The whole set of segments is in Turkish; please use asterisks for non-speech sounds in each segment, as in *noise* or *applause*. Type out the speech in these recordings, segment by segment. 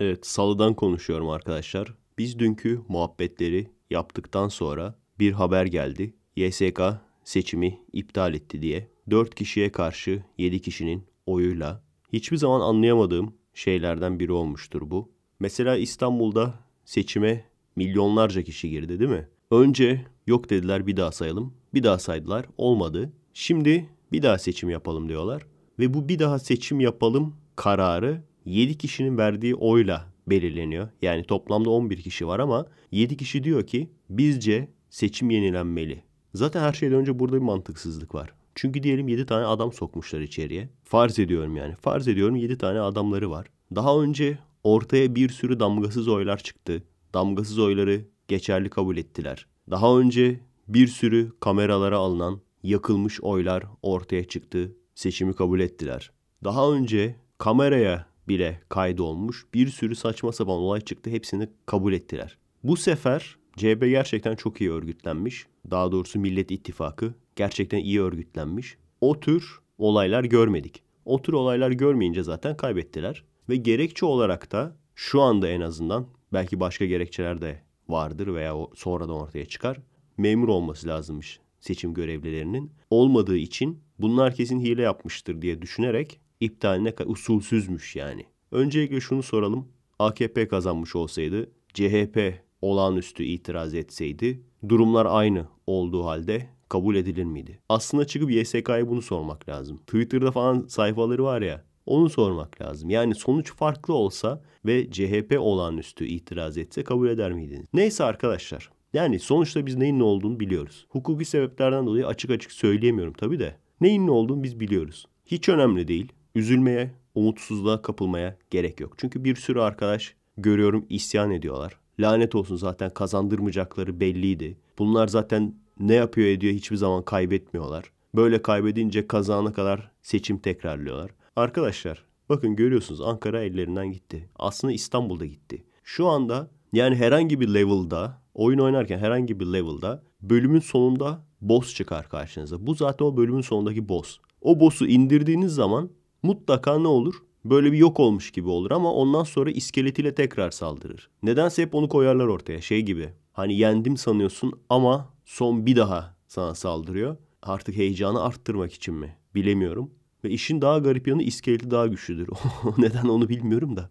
Evet, salıdan konuşuyorum arkadaşlar. Biz dünkü muhabbetleri yaptıktan sonra bir haber geldi. YSK seçimi iptal etti diye. 4 kişiye karşı 7 kişinin oyuyla hiçbir zaman anlayamadığım şeylerden biri olmuştur bu. Mesela İstanbul'da seçime milyonlarca kişi girdi değil mi? Önce yok dediler bir daha sayalım. Bir daha saydılar olmadı. Şimdi bir daha seçim yapalım diyorlar. Ve bu bir daha seçim yapalım kararı 7 kişinin verdiği oyla belirleniyor. Yani toplamda 11 kişi var ama 7 kişi diyor ki bizce seçim yenilenmeli. Zaten her şeyden önce burada bir mantıksızlık var. Çünkü diyelim 7 tane adam sokmuşlar içeriye. Farz ediyorum yani. Farz ediyorum 7 tane adamları var. Daha önce ortaya bir sürü damgasız oylar çıktı. Damgasız oyları geçerli kabul ettiler. Daha önce bir sürü kameralara alınan yakılmış oylar ortaya çıktı. Seçimi kabul ettiler. Daha önce kameraya bile kaydolmuş. Bir sürü saçma sapan olay çıktı. Hepsini kabul ettiler. Bu sefer CHP gerçekten çok iyi örgütlenmiş. Daha doğrusu Millet İttifakı gerçekten iyi örgütlenmiş. O tür olaylar görmedik. O tür olaylar görmeyince zaten kaybettiler. Ve gerekçe olarak da şu anda en azından belki başka gerekçeler de vardır veya o sonradan ortaya çıkar. Memur olması lazımmış seçim görevlilerinin. Olmadığı için bunlar kesin hile yapmıştır diye düşünerek iptaline usulsüzmüş yani. Öncelikle şunu soralım. AKP kazanmış olsaydı, CHP olağanüstü itiraz etseydi durumlar aynı olduğu halde kabul edilir miydi? Aslında çıkıp YSK'ya bunu sormak lazım. Twitter'da falan sayfaları var ya onu sormak lazım. Yani sonuç farklı olsa ve CHP olağanüstü itiraz etse kabul eder miydiniz? Neyse arkadaşlar. Yani sonuçta biz neyin ne olduğunu biliyoruz. Hukuki sebeplerden dolayı açık açık söyleyemiyorum tabii de. Neyin ne olduğunu biz biliyoruz. Hiç önemli değil üzülmeye, umutsuzluğa kapılmaya gerek yok. Çünkü bir sürü arkadaş görüyorum isyan ediyorlar. Lanet olsun zaten kazandırmayacakları belliydi. Bunlar zaten ne yapıyor ediyor hiçbir zaman kaybetmiyorlar. Böyle kaybedince kazana kadar seçim tekrarlıyorlar. Arkadaşlar bakın görüyorsunuz Ankara ellerinden gitti. Aslında İstanbul'da gitti. Şu anda yani herhangi bir level'da oyun oynarken herhangi bir level'da bölümün sonunda boss çıkar karşınıza. Bu zaten o bölümün sonundaki boss. O boss'u indirdiğiniz zaman mutlaka ne olur? Böyle bir yok olmuş gibi olur ama ondan sonra iskeletiyle tekrar saldırır. Nedense hep onu koyarlar ortaya şey gibi. Hani yendim sanıyorsun ama son bir daha sana saldırıyor. Artık heyecanı arttırmak için mi? Bilemiyorum. Ve işin daha garip yanı iskeleti daha güçlüdür. *laughs* Neden onu bilmiyorum da.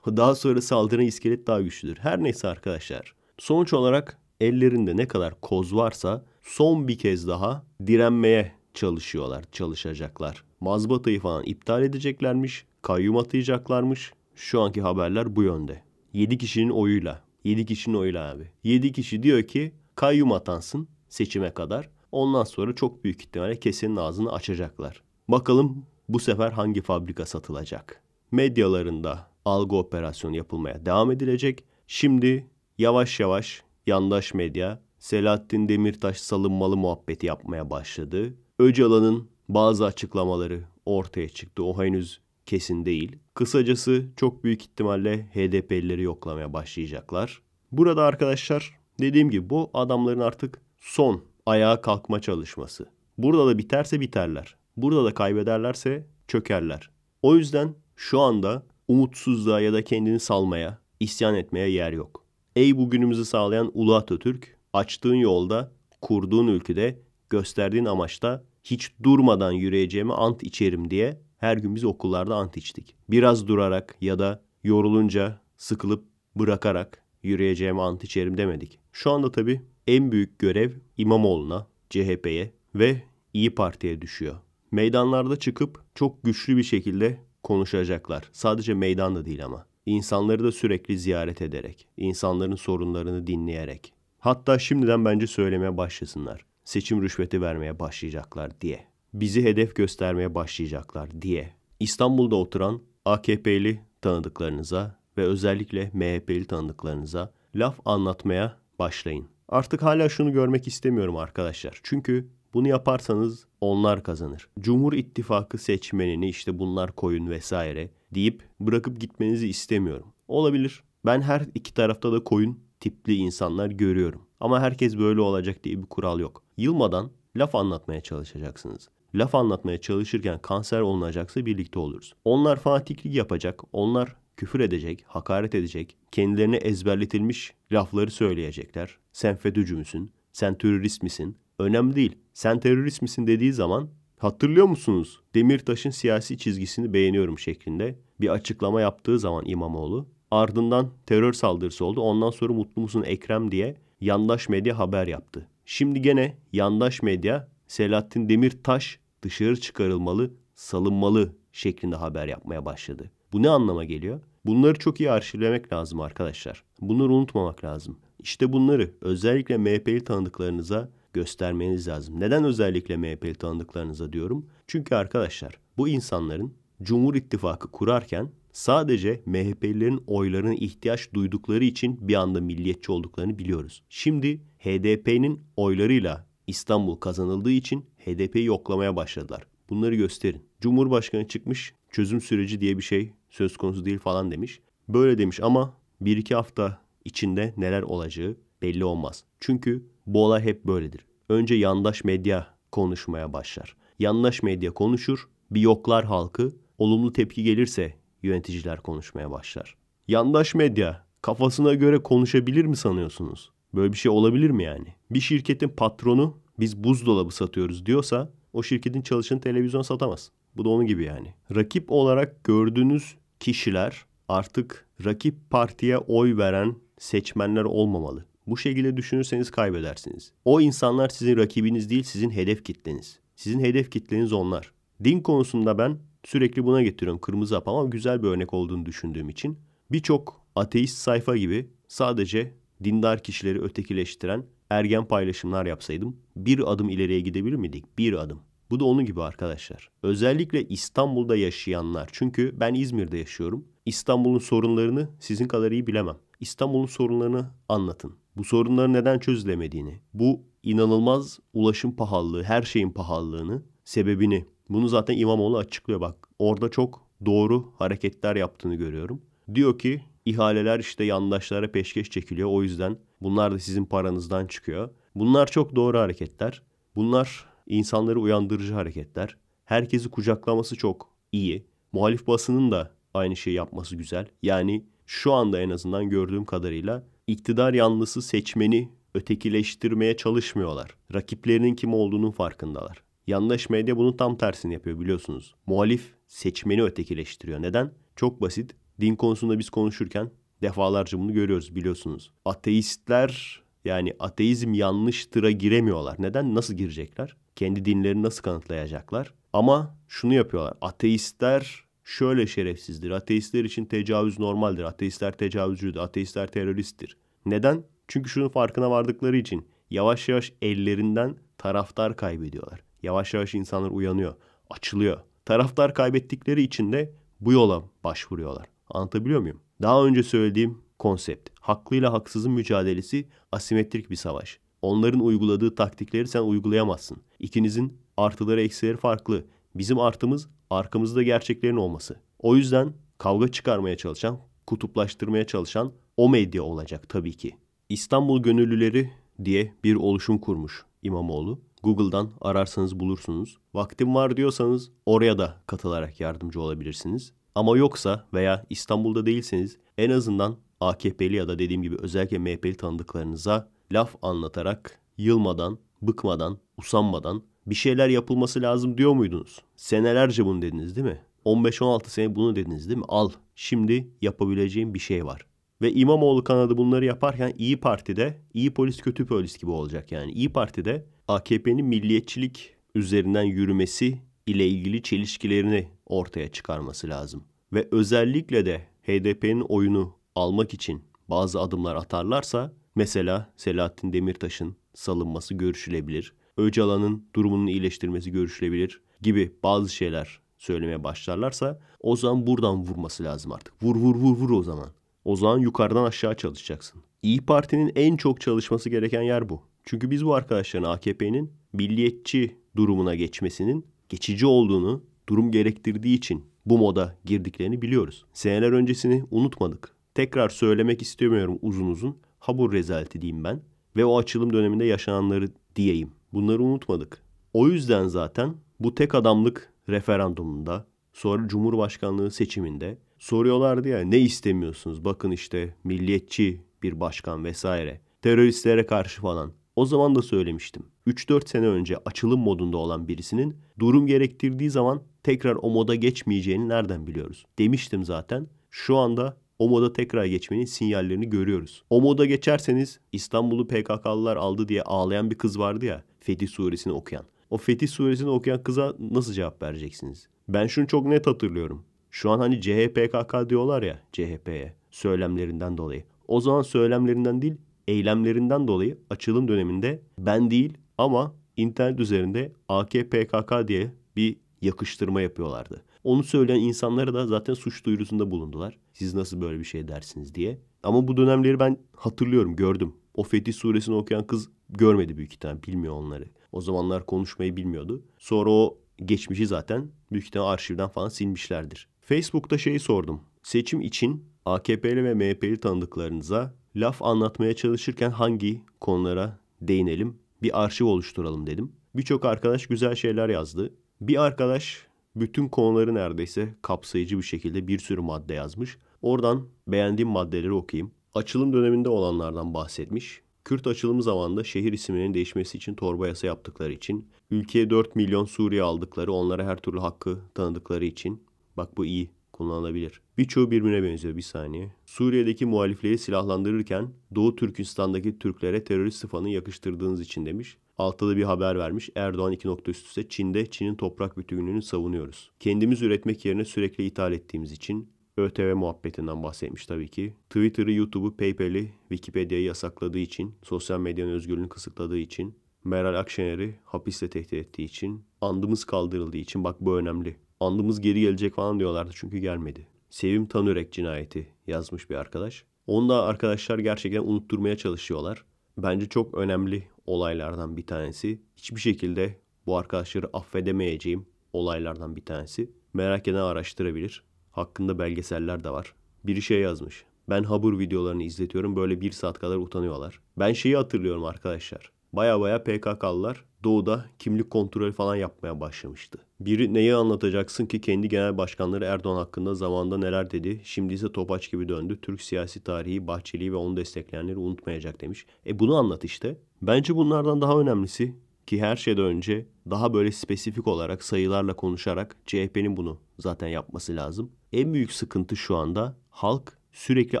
Daha sonra saldıran iskelet daha güçlüdür. Her neyse arkadaşlar. Sonuç olarak ellerinde ne kadar koz varsa son bir kez daha direnmeye çalışıyorlar, çalışacaklar mazbatayı falan iptal edeceklermiş. Kayyum atayacaklarmış. Şu anki haberler bu yönde. 7 kişinin oyuyla. 7 kişinin oyuyla abi. 7 kişi diyor ki kayyum atansın seçime kadar. Ondan sonra çok büyük ihtimalle kesenin ağzını açacaklar. Bakalım bu sefer hangi fabrika satılacak? Medyalarında algı operasyonu yapılmaya devam edilecek. Şimdi yavaş yavaş yandaş medya Selahattin Demirtaş salınmalı muhabbeti yapmaya başladı. Öcalan'ın bazı açıklamaları ortaya çıktı. O henüz kesin değil. Kısacası çok büyük ihtimalle HDP'lileri yoklamaya başlayacaklar. Burada arkadaşlar dediğim gibi bu adamların artık son ayağa kalkma çalışması. Burada da biterse biterler. Burada da kaybederlerse çökerler. O yüzden şu anda umutsuzluğa ya da kendini salmaya, isyan etmeye yer yok. Ey bugünümüzü sağlayan Ulu Atatürk, açtığın yolda, kurduğun ülkede, gösterdiğin amaçta hiç durmadan yürüyeceğimi ant içerim diye her gün biz okullarda ant içtik. Biraz durarak ya da yorulunca sıkılıp bırakarak yürüyeceğimi ant içerim demedik. Şu anda tabii en büyük görev İmamoğlu'na, CHP'ye ve İyi Parti'ye düşüyor. Meydanlarda çıkıp çok güçlü bir şekilde konuşacaklar. Sadece meydan da değil ama. İnsanları da sürekli ziyaret ederek, insanların sorunlarını dinleyerek. Hatta şimdiden bence söylemeye başlasınlar seçim rüşveti vermeye başlayacaklar diye. Bizi hedef göstermeye başlayacaklar diye. İstanbul'da oturan AKP'li tanıdıklarınıza ve özellikle MHP'li tanıdıklarınıza laf anlatmaya başlayın. Artık hala şunu görmek istemiyorum arkadaşlar. Çünkü bunu yaparsanız onlar kazanır. Cumhur İttifakı seçmenini işte bunlar koyun vesaire deyip bırakıp gitmenizi istemiyorum. Olabilir. Ben her iki tarafta da koyun tipli insanlar görüyorum. Ama herkes böyle olacak diye bir kural yok. Yılmadan laf anlatmaya çalışacaksınız. Laf anlatmaya çalışırken kanser olunacaksa birlikte oluruz. Onlar fanatiklik yapacak, onlar küfür edecek, hakaret edecek, kendilerine ezberletilmiş lafları söyleyecekler. Sen FETÖ'cü müsün? Sen terörist misin? Önemli değil. Sen terörist misin dediği zaman hatırlıyor musunuz? Demirtaş'ın siyasi çizgisini beğeniyorum şeklinde bir açıklama yaptığı zaman İmamoğlu Ardından terör saldırısı oldu. Ondan sonra mutlu musun Ekrem diye yandaş medya haber yaptı. Şimdi gene yandaş medya Selahattin Demirtaş dışarı çıkarılmalı, salınmalı şeklinde haber yapmaya başladı. Bu ne anlama geliyor? Bunları çok iyi arşivlemek lazım arkadaşlar. Bunları unutmamak lazım. İşte bunları özellikle MHP'li tanıdıklarınıza göstermeniz lazım. Neden özellikle MHP'li tanıdıklarınıza diyorum? Çünkü arkadaşlar bu insanların Cumhur İttifakı kurarken Sadece MHP'lilerin oylarına ihtiyaç duydukları için bir anda milliyetçi olduklarını biliyoruz. Şimdi HDP'nin oylarıyla İstanbul kazanıldığı için HDP'yi yoklamaya başladılar. Bunları gösterin. Cumhurbaşkanı çıkmış çözüm süreci diye bir şey söz konusu değil falan demiş. Böyle demiş ama bir iki hafta içinde neler olacağı belli olmaz. Çünkü bu olay hep böyledir. Önce yandaş medya konuşmaya başlar. Yandaş medya konuşur, bir yoklar halkı, olumlu tepki gelirse yöneticiler konuşmaya başlar. Yandaş medya kafasına göre konuşabilir mi sanıyorsunuz? Böyle bir şey olabilir mi yani? Bir şirketin patronu biz buzdolabı satıyoruz diyorsa o şirketin çalışanı televizyon satamaz. Bu da onun gibi yani. Rakip olarak gördüğünüz kişiler artık rakip partiye oy veren seçmenler olmamalı. Bu şekilde düşünürseniz kaybedersiniz. O insanlar sizin rakibiniz değil, sizin hedef kitleniz. Sizin hedef kitleniz onlar. Din konusunda ben Sürekli buna getiriyorum kırmızı hap ama güzel bir örnek olduğunu düşündüğüm için. Birçok ateist sayfa gibi sadece dindar kişileri ötekileştiren ergen paylaşımlar yapsaydım bir adım ileriye gidebilir miydik? Bir adım. Bu da onun gibi arkadaşlar. Özellikle İstanbul'da yaşayanlar. Çünkü ben İzmir'de yaşıyorum. İstanbul'un sorunlarını sizin kadar iyi bilemem. İstanbul'un sorunlarını anlatın. Bu sorunları neden çözülemediğini, bu inanılmaz ulaşım pahalılığı, her şeyin pahalılığını, sebebini bunu zaten İmamoğlu açıklıyor bak. Orada çok doğru hareketler yaptığını görüyorum. Diyor ki ihaleler işte yandaşlara peşkeş çekiliyor. O yüzden bunlar da sizin paranızdan çıkıyor. Bunlar çok doğru hareketler. Bunlar insanları uyandırıcı hareketler. Herkesi kucaklaması çok iyi. Muhalif basının da aynı şeyi yapması güzel. Yani şu anda en azından gördüğüm kadarıyla iktidar yanlısı seçmeni ötekileştirmeye çalışmıyorlar. Rakiplerinin kim olduğunun farkındalar. Yandaş medya bunun tam tersini yapıyor biliyorsunuz. Muhalif seçmeni ötekileştiriyor. Neden? Çok basit. Din konusunda biz konuşurken defalarca bunu görüyoruz biliyorsunuz. Ateistler yani ateizm yanlıştıra giremiyorlar. Neden? Nasıl girecekler? Kendi dinlerini nasıl kanıtlayacaklar? Ama şunu yapıyorlar. Ateistler şöyle şerefsizdir. Ateistler için tecavüz normaldir. Ateistler tecavüzcüdür. Ateistler teröristtir. Neden? Çünkü şunun farkına vardıkları için yavaş yavaş ellerinden taraftar kaybediyorlar. Yavaş yavaş insanlar uyanıyor, açılıyor. Taraftar kaybettikleri için de bu yola başvuruyorlar. Anlatabiliyor muyum? Daha önce söylediğim konsept. Haklıyla haksızın mücadelesi asimetrik bir savaş. Onların uyguladığı taktikleri sen uygulayamazsın. İkinizin artıları eksileri farklı. Bizim artımız arkamızda gerçeklerin olması. O yüzden kavga çıkarmaya çalışan, kutuplaştırmaya çalışan o medya olacak tabii ki. İstanbul Gönüllüleri diye bir oluşum kurmuş İmamoğlu. Google'dan ararsanız bulursunuz. Vaktim var diyorsanız oraya da katılarak yardımcı olabilirsiniz. Ama yoksa veya İstanbul'da değilseniz en azından AKP'li ya da dediğim gibi özellikle MHP'li tanıdıklarınıza laf anlatarak yılmadan, bıkmadan, usanmadan bir şeyler yapılması lazım diyor muydunuz? Senelerce bunu dediniz değil mi? 15-16 sene bunu dediniz değil mi? Al şimdi yapabileceğim bir şey var. Ve İmamoğlu kanadı bunları yaparken İyi Parti'de iyi polis kötü polis gibi olacak yani. İyi Parti'de AKP'nin milliyetçilik üzerinden yürümesi ile ilgili çelişkilerini ortaya çıkarması lazım. Ve özellikle de HDP'nin oyunu almak için bazı adımlar atarlarsa mesela Selahattin Demirtaş'ın salınması görüşülebilir. Öcalan'ın durumunun iyileştirmesi görüşülebilir gibi bazı şeyler söylemeye başlarlarsa o zaman buradan vurması lazım artık. Vur vur vur vur o zaman. O zaman yukarıdan aşağı çalışacaksın. İyi Parti'nin en çok çalışması gereken yer bu. Çünkü biz bu arkadaşların AKP'nin milliyetçi durumuna geçmesinin geçici olduğunu, durum gerektirdiği için bu moda girdiklerini biliyoruz. Seneler öncesini unutmadık. Tekrar söylemek istemiyorum uzun uzun. Habur rezaleti diyeyim ben ve o açılım döneminde yaşananları diyeyim. Bunları unutmadık. O yüzden zaten bu tek adamlık referandumunda, sonra Cumhurbaşkanlığı seçiminde soruyorlardı ya ne istemiyorsunuz? Bakın işte milliyetçi bir başkan vesaire. Teröristlere karşı falan. O zaman da söylemiştim. 3-4 sene önce açılım modunda olan birisinin durum gerektirdiği zaman tekrar o moda geçmeyeceğini nereden biliyoruz? Demiştim zaten. Şu anda o moda tekrar geçmenin sinyallerini görüyoruz. O moda geçerseniz İstanbul'u PKK'lılar aldı diye ağlayan bir kız vardı ya Fetih suresini okuyan. O Fetih suresini okuyan kıza nasıl cevap vereceksiniz? Ben şunu çok net hatırlıyorum. Şu an hani CHPKK diyorlar ya CHP'ye söylemlerinden dolayı. O zaman söylemlerinden değil eylemlerinden dolayı açılım döneminde ben değil ama internet üzerinde AKPKK diye bir yakıştırma yapıyorlardı. Onu söyleyen insanlara da zaten suç duyurusunda bulundular. Siz nasıl böyle bir şey dersiniz diye. Ama bu dönemleri ben hatırlıyorum, gördüm. O Fetih suresini okuyan kız görmedi büyük ihtimal, bilmiyor onları. O zamanlar konuşmayı bilmiyordu. Sonra o geçmişi zaten büyük ihtimal arşivden falan silmişlerdir. Facebook'ta şeyi sordum. Seçim için AKP'li ve MHP'li tanıdıklarınıza laf anlatmaya çalışırken hangi konulara değinelim bir arşiv oluşturalım dedim. Birçok arkadaş güzel şeyler yazdı. Bir arkadaş bütün konuları neredeyse kapsayıcı bir şekilde bir sürü madde yazmış. Oradan beğendiğim maddeleri okuyayım. Açılım döneminde olanlardan bahsetmiş. Kürt açılımı zamanında şehir isimlerinin değişmesi için torba yasa yaptıkları için, ülkeye 4 milyon Suriye aldıkları, onlara her türlü hakkı tanıdıkları için, bak bu iyi kullanılabilir. Birçoğu birbirine benziyor bir saniye. Suriye'deki muhalifleri silahlandırırken Doğu Türkistan'daki Türklere terörist sıfanı yakıştırdığınız için demiş. Altta da bir haber vermiş. Erdoğan iki nokta üst üste Çin'de Çin'in toprak bütünlüğünü savunuyoruz. Kendimiz üretmek yerine sürekli ithal ettiğimiz için ÖTV muhabbetinden bahsetmiş tabii ki. Twitter'ı, YouTube'u, PayPal'i, Wikipedia'yı yasakladığı için, sosyal medyanın özgürlüğünü kısıtladığı için, Meral Akşener'i hapiste tehdit ettiği için, andımız kaldırıldığı için bak bu önemli andımız geri gelecek falan diyorlardı çünkü gelmedi. Sevim Tanürek cinayeti yazmış bir arkadaş. Onu da arkadaşlar gerçekten unutturmaya çalışıyorlar. Bence çok önemli olaylardan bir tanesi. Hiçbir şekilde bu arkadaşları affedemeyeceğim olaylardan bir tanesi. Merak eden araştırabilir. Hakkında belgeseller de var. Biri şey yazmış. Ben habur videolarını izletiyorum böyle bir saat kadar utanıyorlar. Ben şeyi hatırlıyorum arkadaşlar. Baya baya PKK'lılar doğuda kimlik kontrolü falan yapmaya başlamıştı. Biri neyi anlatacaksın ki kendi genel başkanları Erdoğan hakkında zamanda neler dedi, şimdi ise topaç gibi döndü. Türk siyasi tarihi bahçeli ve onu destekleyenleri unutmayacak demiş. E bunu anlat işte. Bence bunlardan daha önemlisi ki her şeyden önce daha böyle spesifik olarak sayılarla konuşarak CHP'nin bunu zaten yapması lazım. En büyük sıkıntı şu anda halk sürekli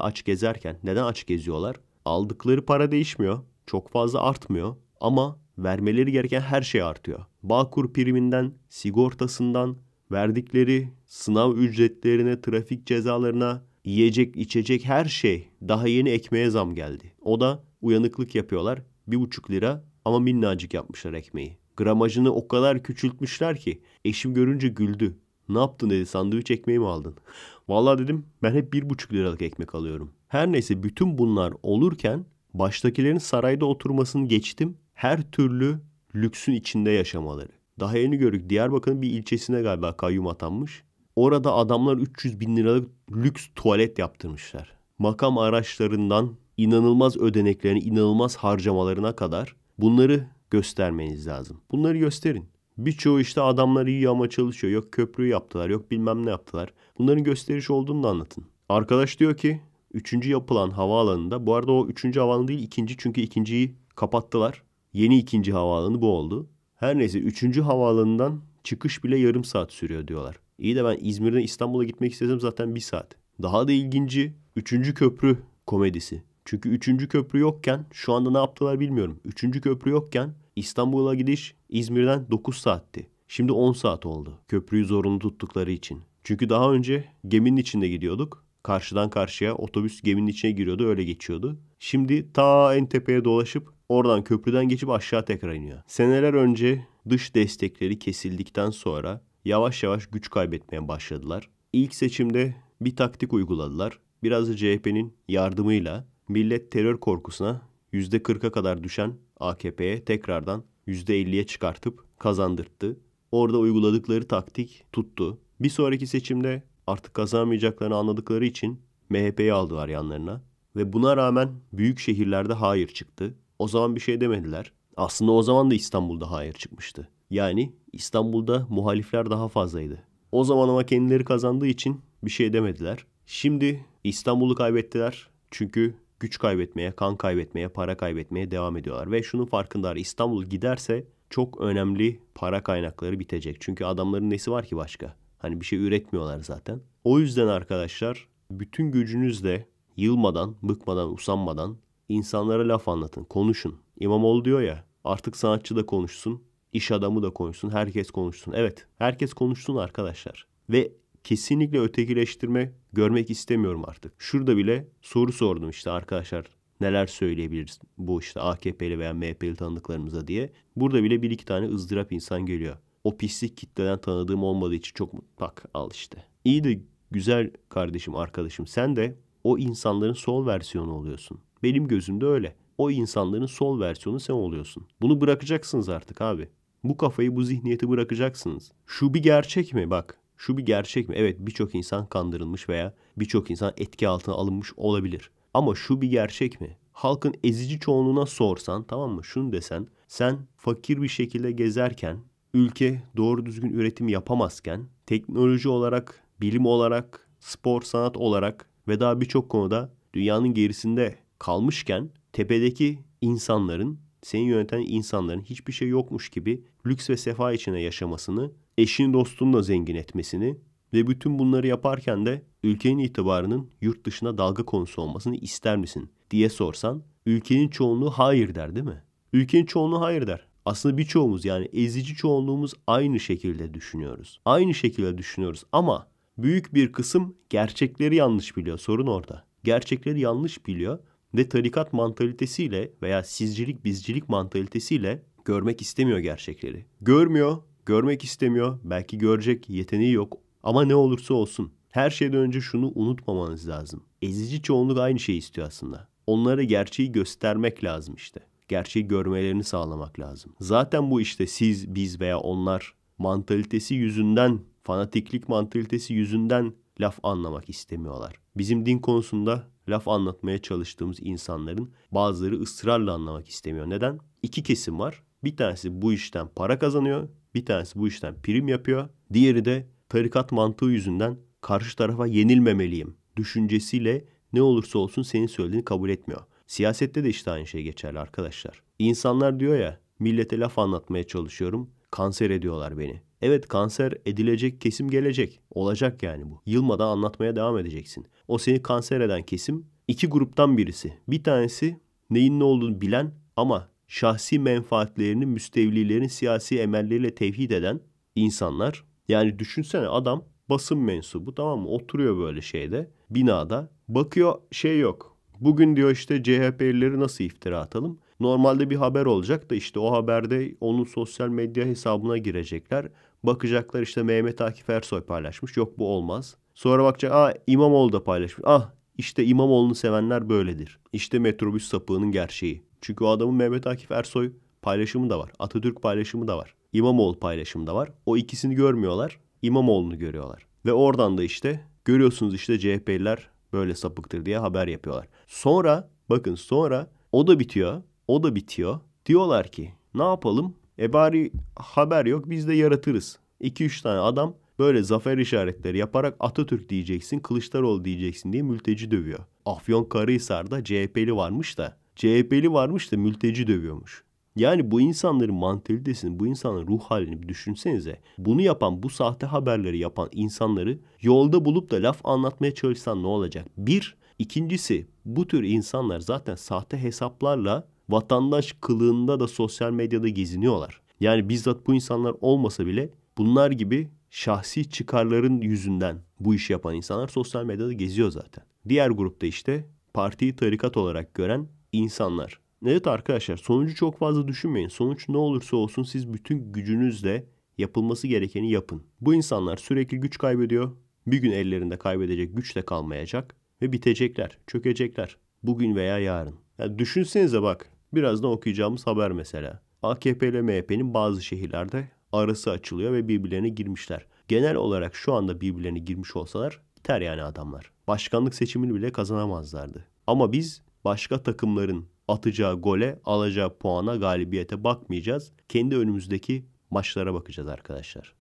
aç gezerken neden aç geziyorlar? Aldıkları para değişmiyor, çok fazla artmıyor ama vermeleri gereken her şey artıyor. Bağkur priminden, sigortasından, verdikleri sınav ücretlerine, trafik cezalarına, yiyecek içecek her şey. Daha yeni ekmeğe zam geldi. O da uyanıklık yapıyorlar. Bir buçuk lira ama minnacık yapmışlar ekmeği. Gramajını o kadar küçültmüşler ki eşim görünce güldü. Ne yaptın dedi sandviç ekmeği mi aldın? *laughs* Valla dedim ben hep bir buçuk liralık ekmek alıyorum. Her neyse bütün bunlar olurken baştakilerin sarayda oturmasını geçtim her türlü lüksün içinde yaşamaları. Daha yeni gördük Diyarbakır'ın bir ilçesine galiba kayyum atanmış. Orada adamlar 300 bin liralık lüks tuvalet yaptırmışlar. Makam araçlarından inanılmaz ödeneklerine, inanılmaz harcamalarına kadar bunları göstermeniz lazım. Bunları gösterin. Birçoğu işte adamlar iyi ama çalışıyor. Yok köprü yaptılar, yok bilmem ne yaptılar. Bunların gösteriş olduğunu da anlatın. Arkadaş diyor ki 3. yapılan havaalanında bu arada o 3. havaalanı değil ikinci çünkü ikinciyi kapattılar. Yeni ikinci havaalanı bu oldu. Her neyse üçüncü havaalanından çıkış bile yarım saat sürüyor diyorlar. İyi de ben İzmir'den İstanbul'a gitmek istesem zaten bir saat. Daha da ilginci üçüncü köprü komedisi. Çünkü üçüncü köprü yokken şu anda ne yaptılar bilmiyorum. Üçüncü köprü yokken İstanbul'a gidiş İzmir'den 9 saatti. Şimdi 10 saat oldu. Köprüyü zorunlu tuttukları için. Çünkü daha önce geminin içinde gidiyorduk. Karşıdan karşıya otobüs geminin içine giriyordu öyle geçiyordu. Şimdi ta en tepeye dolaşıp Oradan köprüden geçip aşağı tekrar iniyor. Seneler önce dış destekleri kesildikten sonra yavaş yavaş güç kaybetmeye başladılar. İlk seçimde bir taktik uyguladılar. Biraz da CHP'nin yardımıyla millet terör korkusuna %40'a kadar düşen AKP'ye tekrardan %50'ye çıkartıp kazandırttı. Orada uyguladıkları taktik tuttu. Bir sonraki seçimde artık kazanmayacaklarını anladıkları için MHP'yi aldılar yanlarına ve buna rağmen büyük şehirlerde hayır çıktı. O zaman bir şey demediler. Aslında o zaman da İstanbul'da hayır çıkmıştı. Yani İstanbul'da muhalifler daha fazlaydı. O zaman ama kendileri kazandığı için bir şey demediler. Şimdi İstanbul'u kaybettiler. Çünkü güç kaybetmeye, kan kaybetmeye, para kaybetmeye devam ediyorlar. Ve şunun farkındalar İstanbul giderse çok önemli para kaynakları bitecek. Çünkü adamların nesi var ki başka? Hani bir şey üretmiyorlar zaten. O yüzden arkadaşlar bütün gücünüzle yılmadan, bıkmadan, usanmadan İnsanlara laf anlatın, konuşun. İmamoğlu diyor ya artık sanatçı da konuşsun, iş adamı da konuşsun, herkes konuşsun. Evet, herkes konuşsun arkadaşlar. Ve kesinlikle ötekileştirme görmek istemiyorum artık. Şurada bile soru sordum işte arkadaşlar neler söyleyebiliriz bu işte AKP'li veya MHP'li tanıdıklarımıza diye. Burada bile bir iki tane ızdırap insan geliyor. O pislik kitleden tanıdığım olmadığı için çok bak al işte. İyi de güzel kardeşim arkadaşım sen de o insanların sol versiyonu oluyorsun. Benim gözümde öyle. O insanların sol versiyonu sen oluyorsun. Bunu bırakacaksınız artık abi. Bu kafayı, bu zihniyeti bırakacaksınız. Şu bir gerçek mi? Bak şu bir gerçek mi? Evet birçok insan kandırılmış veya birçok insan etki altına alınmış olabilir. Ama şu bir gerçek mi? Halkın ezici çoğunluğuna sorsan tamam mı? Şunu desen sen fakir bir şekilde gezerken ülke doğru düzgün üretim yapamazken teknoloji olarak, bilim olarak, spor sanat olarak ve daha birçok konuda dünyanın gerisinde kalmışken tepedeki insanların, seni yöneten insanların hiçbir şey yokmuş gibi lüks ve sefa içine yaşamasını, eşini dostunu da zengin etmesini ve bütün bunları yaparken de ülkenin itibarının yurt dışına dalga konusu olmasını ister misin diye sorsan ülkenin çoğunluğu hayır der değil mi? Ülkenin çoğunluğu hayır der. Aslında birçoğumuz yani ezici çoğunluğumuz aynı şekilde düşünüyoruz. Aynı şekilde düşünüyoruz ama büyük bir kısım gerçekleri yanlış biliyor. Sorun orada. Gerçekleri yanlış biliyor ve tarikat mantalitesiyle veya sizcilik bizcilik mantalitesiyle görmek istemiyor gerçekleri. Görmüyor, görmek istemiyor, belki görecek yeteneği yok ama ne olursa olsun. Her şeyden önce şunu unutmamanız lazım. Ezici çoğunluk aynı şeyi istiyor aslında. Onlara gerçeği göstermek lazım işte. Gerçeği görmelerini sağlamak lazım. Zaten bu işte siz, biz veya onlar mantalitesi yüzünden, fanatiklik mantalitesi yüzünden laf anlamak istemiyorlar. Bizim din konusunda laf anlatmaya çalıştığımız insanların bazıları ısrarla anlamak istemiyor. Neden? İki kesim var. Bir tanesi bu işten para kazanıyor. Bir tanesi bu işten prim yapıyor. Diğeri de tarikat mantığı yüzünden karşı tarafa yenilmemeliyim düşüncesiyle ne olursa olsun senin söylediğini kabul etmiyor. Siyasette de işte aynı şey geçerli arkadaşlar. İnsanlar diyor ya millete laf anlatmaya çalışıyorum kanser ediyorlar beni. Evet kanser edilecek kesim gelecek. Olacak yani bu. Yılmadan anlatmaya devam edeceksin. O seni kanser eden kesim iki gruptan birisi. Bir tanesi neyin ne olduğunu bilen ama şahsi menfaatlerini müstevlilerin siyasi emelleriyle tevhid eden insanlar. Yani düşünsene adam basın mensubu tamam mı? Oturuyor böyle şeyde binada. Bakıyor şey yok. Bugün diyor işte CHP'lileri nasıl iftira atalım? Normalde bir haber olacak da işte o haberde onun sosyal medya hesabına girecekler. Bakacaklar işte Mehmet Akif Ersoy paylaşmış. Yok bu olmaz. Sonra bakacak aa İmamoğlu da paylaşmış. Ah işte İmamoğlu'nu sevenler böyledir. İşte metrobüs sapığının gerçeği. Çünkü o adamın Mehmet Akif Ersoy paylaşımı da var. Atatürk paylaşımı da var. İmamoğlu paylaşımı da var. O ikisini görmüyorlar. İmamoğlu'nu görüyorlar. Ve oradan da işte görüyorsunuz işte CHP'liler böyle sapıktır diye haber yapıyorlar. Sonra bakın sonra o da bitiyor. O da bitiyor. Diyorlar ki ne yapalım? E bari haber yok biz de yaratırız. 2-3 tane adam böyle zafer işaretleri yaparak Atatürk diyeceksin, Kılıçdaroğlu diyeceksin diye mülteci dövüyor. Afyon Karahisar'da CHP'li varmış da CHP'li varmış da mülteci dövüyormuş. Yani bu insanların mantalitesini, bu insanın ruh halini bir düşünsenize. Bunu yapan, bu sahte haberleri yapan insanları yolda bulup da laf anlatmaya çalışsan ne olacak? Bir, ikincisi bu tür insanlar zaten sahte hesaplarla vatandaş kılığında da sosyal medyada geziniyorlar. Yani bizzat bu insanlar olmasa bile bunlar gibi şahsi çıkarların yüzünden bu işi yapan insanlar sosyal medyada geziyor zaten. Diğer grupta işte partiyi tarikat olarak gören insanlar. Evet arkadaşlar sonucu çok fazla düşünmeyin. Sonuç ne olursa olsun siz bütün gücünüzle yapılması gerekeni yapın. Bu insanlar sürekli güç kaybediyor. Bir gün ellerinde kaybedecek güç de kalmayacak ve bitecekler, çökecekler. Bugün veya yarın. Yani düşünsenize bak Birazdan okuyacağımız haber mesela. AKP ile MHP'nin bazı şehirlerde arası açılıyor ve birbirlerine girmişler. Genel olarak şu anda birbirlerine girmiş olsalar biter yani adamlar. Başkanlık seçimini bile kazanamazlardı. Ama biz başka takımların atacağı gole, alacağı puana, galibiyete bakmayacağız. Kendi önümüzdeki maçlara bakacağız arkadaşlar.